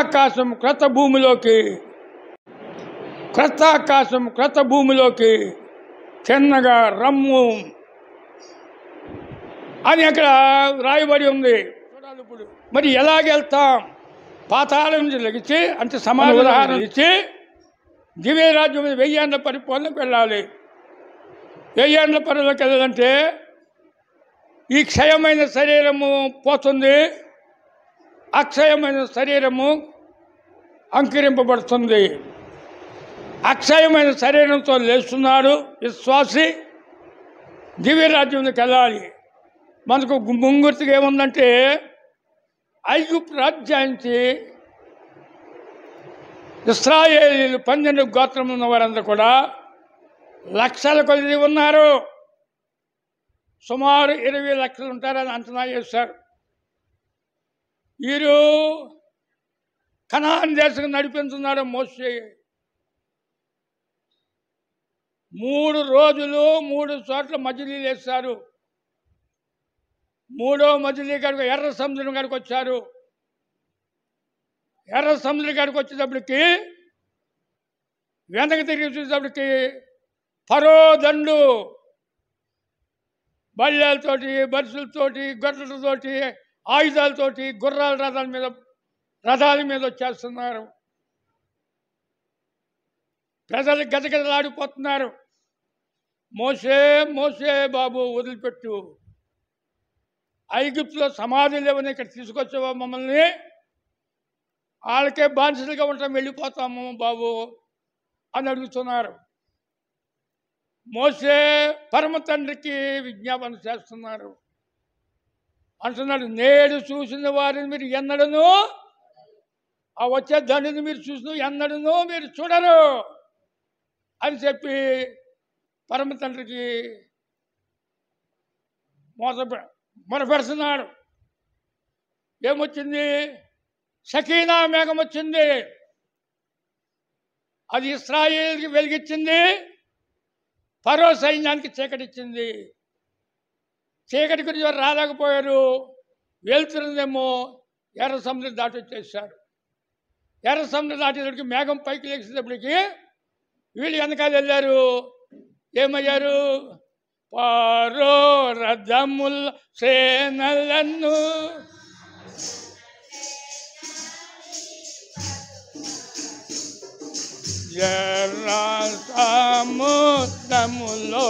ఆకాశం క్రత భూమిలోకి ఆకాశం క్రత భూమిలోకి చిన్నగా రమ్ము అని అక్కడ రాయబడి ఉంది ఇప్పుడు మరి ఎలాగెళ్తాం పాతాళం నుంచి లెగిచి అంటే సమాధానం ఇచ్చి దివ్యరాజ్యం పని పనులకు వెళ్ళాలి వెయ్యేండ్ల పనులకు వెళ్ళాలంటే ఈ క్షయమైన శరీరము పోతుంది అక్షయమైన శరీరము అంకిరింపబడుతుంది అక్షయమైన శరీరంతో లేస్తున్నాడు విశ్వాసి దివ్యరాజ్యంలోకి వెళ్ళాలి మనకు ముంగుర్తిగా ఏముందంటే ఐగు రాజ్యానికి ఇస్రాయేలీలు పన్నెండు గోత్రం ఉన్న వారందరూ కూడా లక్షల కొద్ది ఉన్నారు సుమారు ఇరవై లక్షలు ఉంటారని అంచనా చేశారు వీరు కనాన్ దేశంగా నడిపించున్నాడు మోసే మూడు రోజులు మూడు చోట్ల మజిలీలు వేస్తారు మూడో మజిలీ కనుక ఎర్ర సముద్రం గడికి వచ్చారు ఎర్ర సముద్రం గడికి వచ్చేటప్పటికి వెనక తిరిగి చూసేటప్పటికి పరోదండు దండు బల్లెలతోటి బరుసులతోటి గొడ్లతోటి ఆయుధాలతోటి గుర్రాల రథాల మీద రథాల మీద వచ్చేస్తున్నారు ప్రజలు గదగదలాడిపోతున్నారు మోసే మోసే బాబు వదిలిపెట్టు ఐగుప్తులో సమాధి లేవని ఇక్కడ తీసుకొచ్చావా మమ్మల్ని వాళ్ళకే బానిసలుగా ఉంటాం వెళ్ళిపోతాము బాబు అని అడుగుతున్నారు మోసే పరమ తండ్రికి విజ్ఞాపన చేస్తున్నారు అంటున్నాడు నేడు చూసిన వారిని మీరు ఎన్నడను ఆ వచ్చే దానిని మీరు చూసిన ఎన్నడను మీరు చూడరు అని చెప్పి పరమ తండ్రికి మోస మొరపెడుతున్నాడు ఏమొచ్చింది సకీనా మేఘం వచ్చింది అది ఇస్రాయిల్కి వెలిగించింది పరో సైన్యానికి చీకటిచ్చింది చీకటి గురించి రాలేకపోయారు వెళ్తున్నదేమో ఎర్ర సముద్రం దాటి వచ్చేసారు ఎర్ర సముద్రం దాటేటప్పటికి మేఘం పైకి లేచేటప్పటికి వీళ్ళు వెనకాల వెళ్ళారు ఏమయ్యారు పారో రథముల్ సేనలను ఎర్ర సముద్రములో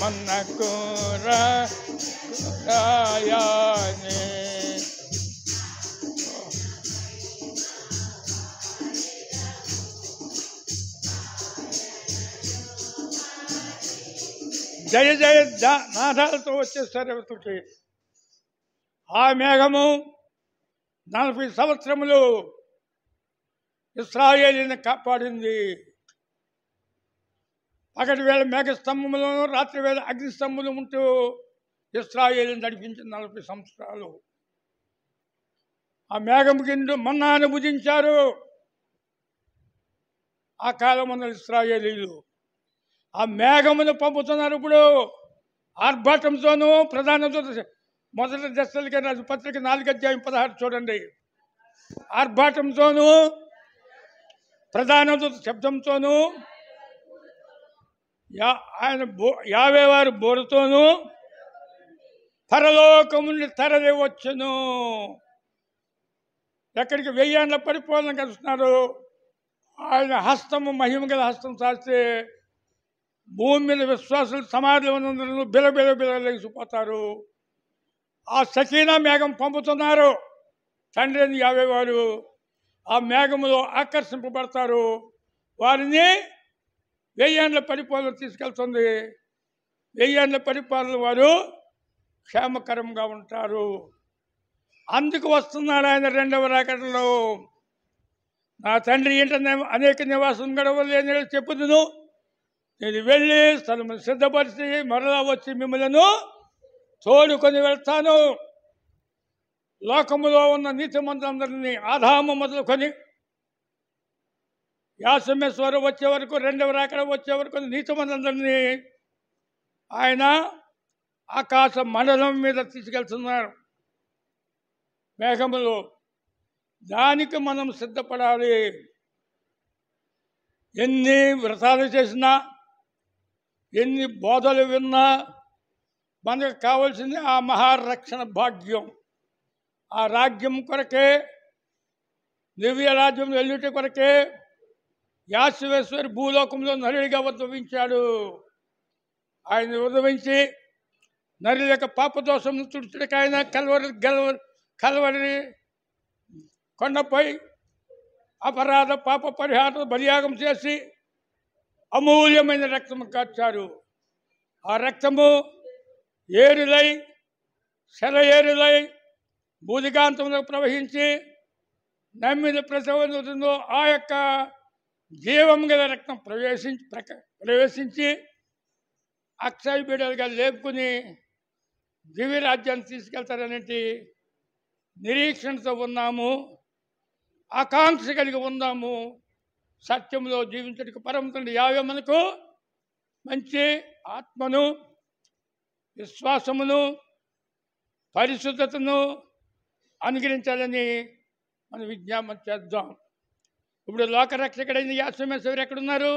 మనకు రాయాని జయ జయ నాదాలతో వచ్చేస్తారు ఎవరికి ఆ మేఘము నలభై సంవత్సరములు ఇస్రాయేలీని కాపాడింది పగటి వేళ మేఘస్తంభములను రాత్రి వేళ అగ్నిస్తంభులు ఉంటూ ఇస్రాయేల్ నడిపించిన నలభై సంవత్సరాలు ఆ మేఘం కింద మన్నాను భుజించారు ఆ కాలం ఉన్న ఇస్రాయేలీలు ఆ మేఘమును పంపుతున్నారు ఇప్పుడు ఆర్భాటంతోనూ ప్రధానంతో మొదటి దశలకి రాజు పత్రిక నాలుగు అధ్యాయం పదహారు చూడండి ఆర్భాటంతోనూ ప్రధానంతో శబ్దంతోనూ యా ఆయన బో యావేవారు బోరుతోనూ పరలోకముని తరలి వచ్చును ఎక్కడికి వెయ్యేళ్ళ పరిపూర్ణ కలుస్తున్నారు ఆయన హస్తము మహిమ గల హస్తం సాస్తే భూమి మీద విశ్వాసులు సమాధి ఉన్నందుకు బిలబిల బిలలేసిపోతారు ఆ సకీనా మేఘం పంపుతున్నారు తండ్రిని యావేవారు ఆ మేఘములో ఆకర్షింపబడతారు వారిని వెయ్యేండ్ల పరిపాలన తీసుకెళ్తుంది వెయ్యేండ్ల పరిపాలన వారు క్షేమకరంగా ఉంటారు అందుకు వస్తున్నాడు ఆయన రెండవ రాకటలో నా తండ్రి ఏంటనే అనేక నివాసం గడవలేని చెప్పుదును నేను వెళ్ళి స్థలమును సిద్ధపరిచి మరలా వచ్చి మిమ్మలను తోడుకొని వెళ్తాను లోకములో ఉన్న నీతి మంత్రులందరినీ ఆధామ మొదలుకొని యాసమేశ్వరం వచ్చే వరకు రెండవ రాకడ వచ్చే వరకు నీచమందరినీ ఆయన ఆకాశ మండలం మీద తీసుకెళ్తున్నారు మేఘములు దానికి మనం సిద్ధపడాలి ఎన్ని వ్రతాలు చేసినా ఎన్ని బోధలు విన్నా మనకు కావాల్సింది ఆ మహారక్షణ భాగ్యం ఆ రాజ్యం కొరకే దివ్య రాజ్యం వెళ్ళుట కొరకే యాశ్వేశ్వరి భూలోకంలో నరుడిగా ఉద్భవించాడు ఆయన ఉద్భవించి నరుడి యొక్క పాపదోషం చుడుచుడికి ఆయన కలవరి గలవరి కలవరి కొండపై అపరాధ పాప పరిహార బలియాగం చేసి అమూల్యమైన రక్తం కాచారు ఆ రక్తము ఏరులై శర ఏరులై భూదిగాంతంలో ప్రవహించి నమ్మిన ప్రసవంలో ఆ యొక్క జీవం గల రక్తం ప్రవేశించి ప్రక ప్రవేశించి అక్షయ బిడలుగా లేపుకుని దివ్యరాజ్యాన్ని తీసుకెళ్తారనేటి నిరీక్షణతో ఉన్నాము ఆకాంక్ష కలిగి ఉన్నాము సత్యంలో జీవించడానికి పరమతండి యావే మనకు మంచి ఆత్మను విశ్వాసమును పరిశుద్ధతను అనుగ్రహించాలని మనం విజ్ఞాపన చేద్దాం ఇప్పుడు లోకరక్షకుడైన యాశ్వమేశ్వరు ఎక్కడున్నారు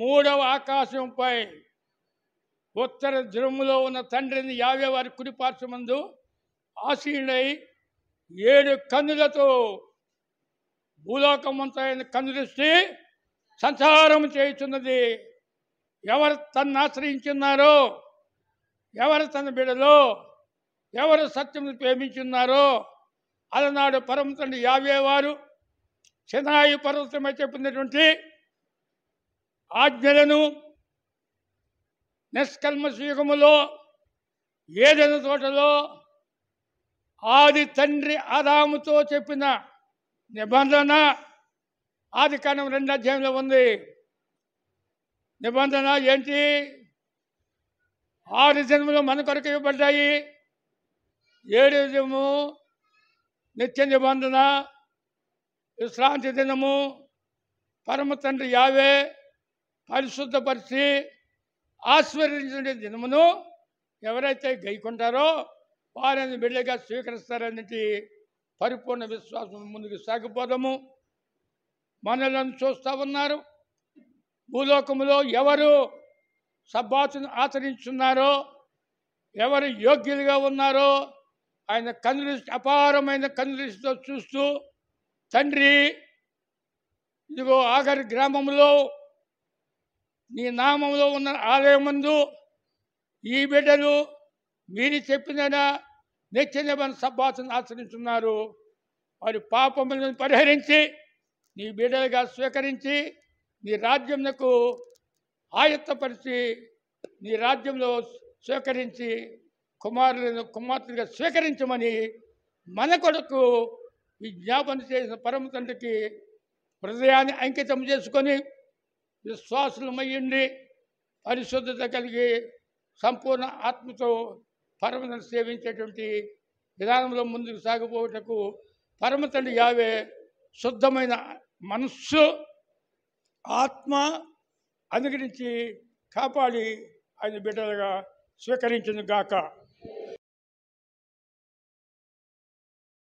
మూడవ ఆకాశంపై ఉత్తర ధ్రువములో ఉన్న తండ్రిని యావే వారి కుడిపార్శ్వమందు ఆశీనుడై ఏడు కన్నులతో భూలోకమంతా కన్నులిస్తే సంసారం చేయుచున్నది ఎవరు తన్ను ఆశ్రయించున్నారో ఎవరు తన బిడలో ఎవరు సత్యం ప్రేమించున్నారో అలనాడు పరమ తండ్రి యావే వారు పర్వతమై చెప్పినటువంటి ఆజ్ఞలను నిష్కల్మ స్వీకములో ఏదైన తోటలో ఆది తండ్రి ఆదాముతో చెప్పిన నిబంధన ఆది కాలం రెండు అధ్యాయంలో ఉంది నిబంధన ఏంటి ఆరు జన్మలు మన కొరకు ఇవ్వబడ్డాయి ఏడు జన్మ నిత్య నిబంధన విశ్రాంతి దినము పరమ తండ్రి యావే పరిశుద్ధపరిచి ఆస్వరించిన దినమును ఎవరైతే గైకుంటారో వారిని బిడ్డగా స్వీకరిస్తారనేటి పరిపూర్ణ విశ్వాసం ముందుకు సాగిపోదాము మనలను చూస్తూ ఉన్నారు భూలోకములో ఎవరు సబ్బాతును ఆచరించున్నారో ఎవరు యోగ్యులుగా ఉన్నారో ఆయన కన్నులిస్ట్ అపారమైన కన్నులతో చూస్తూ తండ్రి ఇదిగో ఆఖరి గ్రామంలో నీ నామంలో ఉన్న ఆలయం ముందు ఈ బిడ్డలు మీరు చెప్పిన మన సభాసును ఆచరించున్నారు వారి పాపములను పరిహరించి నీ బిడ్డలుగా స్వీకరించి నీ రాజ్యంకు ఆయత్తపరిచి నీ రాజ్యంలో స్వీకరించి కుమారులను కుమార్తెలుగా స్వీకరించమని మన కొడుకు విజ్ఞాపన చేసిన పరమ తండ్రికి హృదయాన్ని అంకితం చేసుకొని విశ్వాసులమయ్యండి పరిశుద్ధత కలిగి సంపూర్ణ ఆత్మతో పరమతను సేవించేటువంటి విధానంలో ముందుకు సాగిపోవటకు పరమతండ్రి యావే శుద్ధమైన మనస్సు ఆత్మ అనుగ్రహించి కాపాడి ఆయన బిడ్డలుగా స్వీకరించింది గాక